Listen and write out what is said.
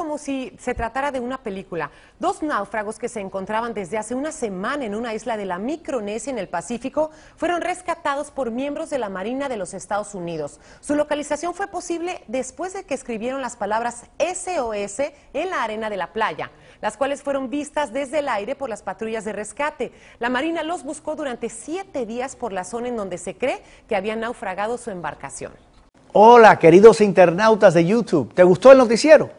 como si se tratara de una película. Dos náufragos que se encontraban desde hace una semana en una isla de la Micronesia en el Pacífico fueron rescatados por miembros de la Marina de los Estados Unidos. Su localización fue posible después de que escribieron las palabras SOS en la arena de la playa, las cuales fueron vistas desde el aire por las patrullas de rescate. La Marina los buscó durante siete días por la zona en donde se cree que habían naufragado su embarcación. Hola, queridos internautas de YouTube. ¿Te gustó el noticiero?